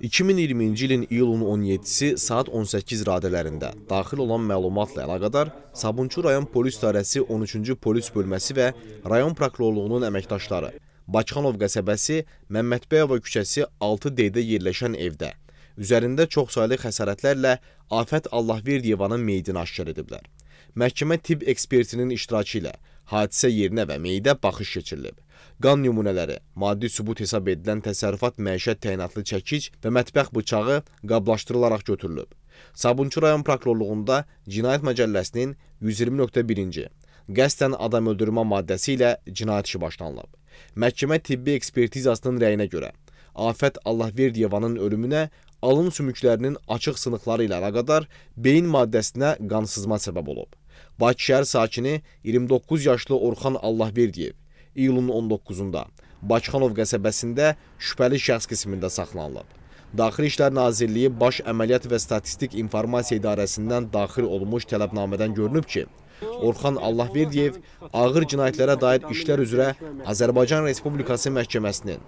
2020-ci ilin iyulun 17-si saat 18 radələrində daxil olan məlumatla əlaqədar Sabunçu rayon polis idarəsi 13-cü polis bölməsi və rayon prokurorluğunun əməkdaşları Bakxanov qəsəbəsi Məmmədbəyova küçəsi 6D-də yerləşən evdə üzərində çoxsaylı xəsarətlərlə Afət Allahverdiyevanın meyidini aşkar ediblər. Məhkəmə tibb ekspertinin iştirakı ilə hadisə yerinə və meyidə baxış keçirilib qan nümunələri, maddi sübut hesab edilən təsərrüfat məişət təyinatlı çəkic və mətbəx bıçağı qablaşdırılaraq götürülüb. Sabunçu rayon prokurorluğunda Cinayət Məcəlləsinin 120.1-ci qəsdən adam öldürmə maddəsi ilə cinayət işi başlanılıb. Məhkəmə tibbi ekspertizasının rəyinə görə Afət Allahverdiyevanın ölümünə alın sümüklərinin açıq sınıqları ilə əlaqədar beyin maddəsinə qansızma səbəb olub. Bakı şəhər sakini 29 yaşlı Orxan Allahverdiyev iyulun 19-da Bakıxanov qəsəbəsində şübhəli şəxs qismində saxlanılıb. Daxili İşlər Nazirliyi Baş Əməliyyat və Statistik İnformasiya İdarəsindən daxil olmuş tələbnamədən görünüb ki, Orxan Allahverdiyev ağır cinayətlərə dair işlər üzrə Azərbaycan Respublikası Məhkəməsinin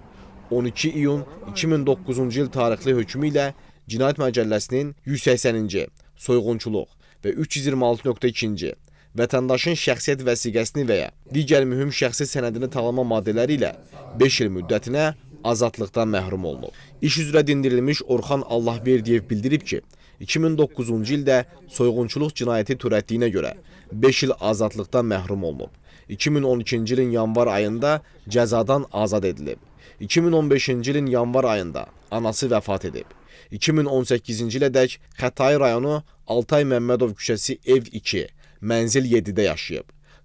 12 iyun 2009-cu il tarixli hökmü ilə Cinayət Məcəlləsinin 180-ci, soyğunçuluq və 326.2-ci vətəndaşın şəxsiyyət vəsiqəsini və ya digər mühüm şəxsi sənədini tanıma maddələri ilə 5 il müddətinə azadlıqdan məhrum olunub. İş üzrə dindirilmiş Orxan Allahverdiyev bildirib ki, 2009-cu ildə soyğunçuluq cinayəti törətdiyinə görə 5 il azadlıqdan məhrum olunub. 2012-ci ilin yanvar ayında cəzadan azad edilib. 2015-ci ilin yanvar ayında anası vəfat edib. 2018-ci ilədək Xətai rayonu Altay Məmmədov küçəsi ev 2, mənzil 7-də yaşayıb.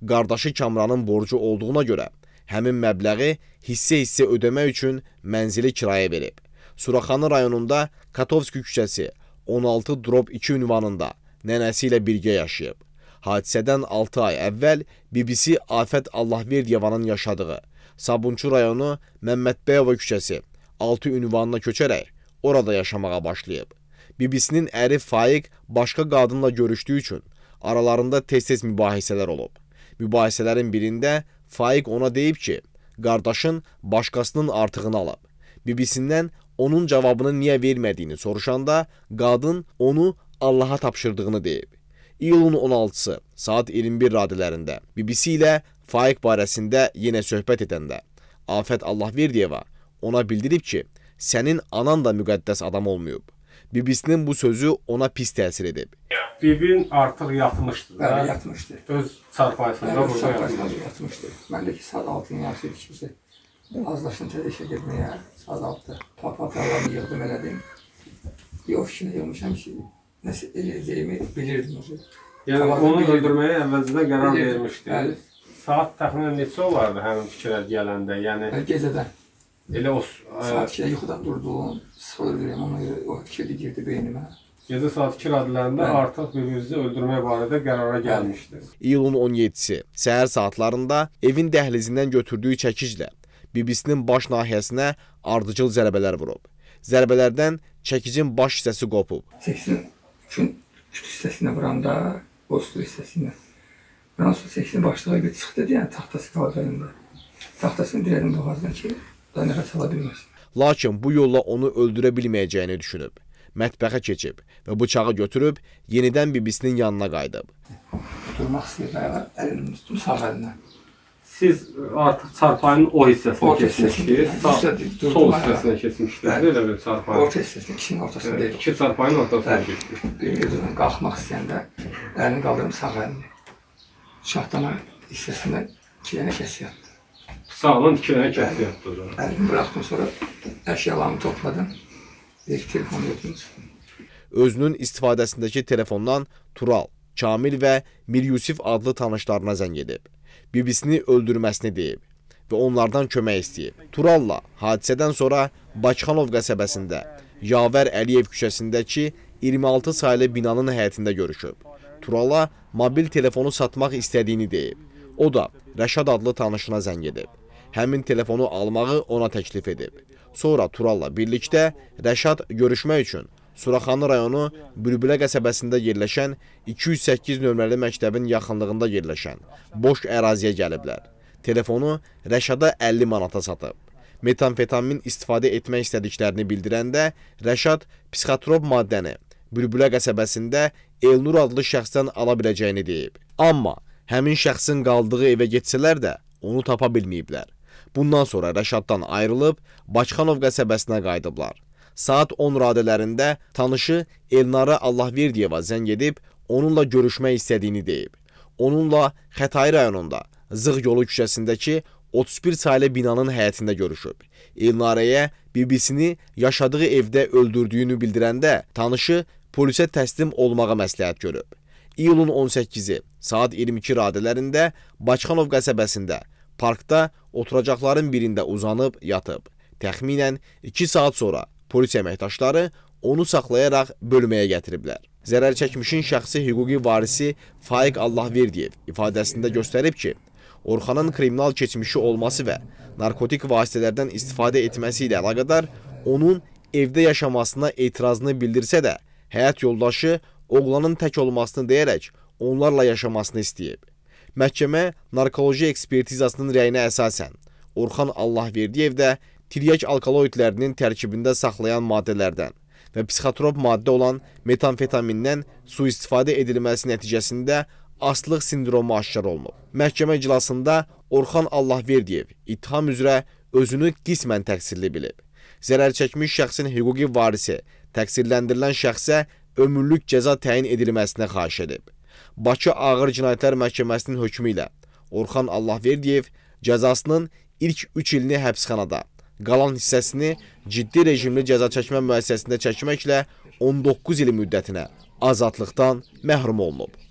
Qardaşı Kamranın borcu olduğuna görə həmin məbləği hissə-hissə ödəmək üçün mənzili kirayə verib. Suraxanı rayonunda Katovski küçəsi 16 drop 2 ünvanında nənəsi ilə birgə yaşayıb. Hadisədən 6 ay əvvəl BBC Afət Allahverdiyevanın yaşadığı Sabunçu rayonu Məmmədbəyova küçəsi 6 ünvanına köçərək orada yaşamağa başlayıb. BBC-nin əri Faiq başqa qadınla görüşdüyü üçün Aralarında tez-tez mübahisələr olub. Mübahisələrin birində Faiq ona deyib ki, qardaşın başqasının artığını alıb. Bibisindən onun cavabını niyə vermədiyini soruşanda qadın onu Allaha tapşırdığını deyib. İyulun 16-sı saat 21 radələrində BBC ilə Faiq barəsində yenə söhbət edəndə Afət Allahverdiyeva ona bildirib ki, sənin anan da müqəddəs adam olmayıb. Bibisinin bu sözü ona pis təsir edib. Bibin artıq yatmışdı. Bəli, yatmışdı. Öz çarpayısında burada yatmışdı. yatmışdı. Məndə ki, saat 6-ya yaxşı ikimizi. Azlaşın tez işə getməyə, saat 6-da. Papatalarını yığdım, elədim. Yox, fikrinə yığmışam ki, nəsə eləyəcəyimi bilirdim. Yəni, Tavazı onu bilirdim. öldürməyə əvvəlcədən qərar vermişdi. Bəli. Saat təxminən neçə olardı həmin fikrə gələndə? Yəni, gecədən. Elə o... Saat 2-də yuxudan durduğum, sıfır verirəm, ona görə o fikirli girdi beynimə. Gecə saat 2 radlərində Bəli. artıq bir-birinizi öldürmək barədə qərara gəlmişdiniz. İyulun 17-si səhər saatlarında evin dəhlizindən götürdüyü çəkiclə bibisinin baş nahiyəsinə ardıcıl zərbələr vurub. Zərbələrdən çəkicin baş hissəsi qopub. Çəkicin üçün kütük hissəsində vuranda, qostur hissəsində. Ondan sonra çəkicin başlığa bir çıxdı deyən taxtası qaldı əlində. Taxtasını dirədim boğazdan ki, da nəfəs ala bilmir. Lakin bu yolla onu öldürə bilməyəcəyini düşünüb. Mətbəxə keçib və bıçağı götürüb yenidən bibisinin yanına qayıdıb. Durmaq istəyir qayılar, əlini tutdum sağ əlinə. Siz artıq çarpayının o hissəsinə keçmişdiniz. Sol hissəsinə keçmişdiniz. Elə bir çarpayı. Orta hissəsinə, ikisinin ortasında deyil. İki çarpayının ortasına keçmişdiniz. Bir gözümün qalxmaq istəyəndə əlini qaldırdım sağ əlini. Şahtana hissəsində iki dənə kəsiyatdı. Sağlam iki dənə kətli yapdırdım. Əlimi bıraxdım sonra əşyalarımı topladım. Bir telefon götürdüm. Özünün istifadəsindəki telefondan Tural, Kamil və Mir Yusif adlı tanışlarına zəng edib. Bibisini öldürməsini deyib və onlardan kömək istəyib. Turalla hadisədən sonra Bakxanov qəsəbəsində Yavər Əliyev küçəsindəki 26 saylı binanın həyətində görüşüb. Turala mobil telefonu satmaq istədiyini deyib. O da Rəşad adlı tanışına zəng edib həmin telefonu almağı ona təklif edib. Sonra Turalla birlikdə Rəşad görüşmək üçün Suraxanı rayonu Bülbülə qəsəbəsində yerləşən 208 nömrəli məktəbin yaxınlığında yerləşən boş əraziyə gəliblər. Telefonu Rəşada 50 manata satıb. Metamfetamin istifadə etmək istədiklərini bildirəndə Rəşad psixotrop maddəni Bülbülə qəsəbəsində Elnur adlı şəxsdən ala biləcəyini deyib. Amma həmin şəxsin qaldığı evə getsələr də onu tapa bilməyiblər. Bundan sonra Rəşaddan ayrılıb Bakxanov qəsəbəsinə qayıdıblar. Saat 10 radələrində tanışı Elnara Allahverdiyeva zəng edib onunla görüşmək istədiyini deyib. Onunla Xətai rayonunda Zığ yolu küçəsindəki 31 saylı binanın həyətində görüşüb. Elnarəyə bibisini yaşadığı evdə öldürdüyünü bildirəndə tanışı polisə təslim olmağa məsləhət görüb. İyulun 18-i saat 22 radələrində Bakxanov qəsəbəsində parkda oturacaqların birində uzanıb yatıb. Təxminən 2 saat sonra polis əməkdaşları onu saxlayaraq bölməyə gətiriblər. Zərər çəkmişin şəxsi hüquqi varisi Faiq Allahverdiyev ifadəsində göstərib ki, Orxanın kriminal keçmişi olması və narkotik vasitələrdən istifadə etməsi ilə əlaqədar onun evdə yaşamasına etirazını bildirsə də, həyat yoldaşı oğlanın tək olmasını deyərək onlarla yaşamasını istəyib məhkəmə narkoloji ekspertizasının rəyinə əsasən Orxan Allahverdiyev də tiryək alkaloidlərinin tərkibində saxlayan maddələrdən və psixotrop maddə olan metamfetamindən sui-istifadə edilməsi nəticəsində aslıq sindromu aşkar olunub. Məhkəmə iclasında Orxan Allahverdiyev ittiham üzrə özünü qismən təqsirli bilib. Zərər çəkmiş şəxsin hüquqi varisi təqsirləndirilən şəxsə ömürlük cəza təyin edilməsinə xahiş edib. Bakı Ağır Cinayətlər Məhkəməsinin hökmü ilə Orxan Allahverdiyev cəzasının ilk 3 ilini həbsxanada, qalan hissəsini ciddi rejimli cəza çəkmə müəssisəsində çəkməklə 19 il müddətinə azadlıqdan məhrum olunub.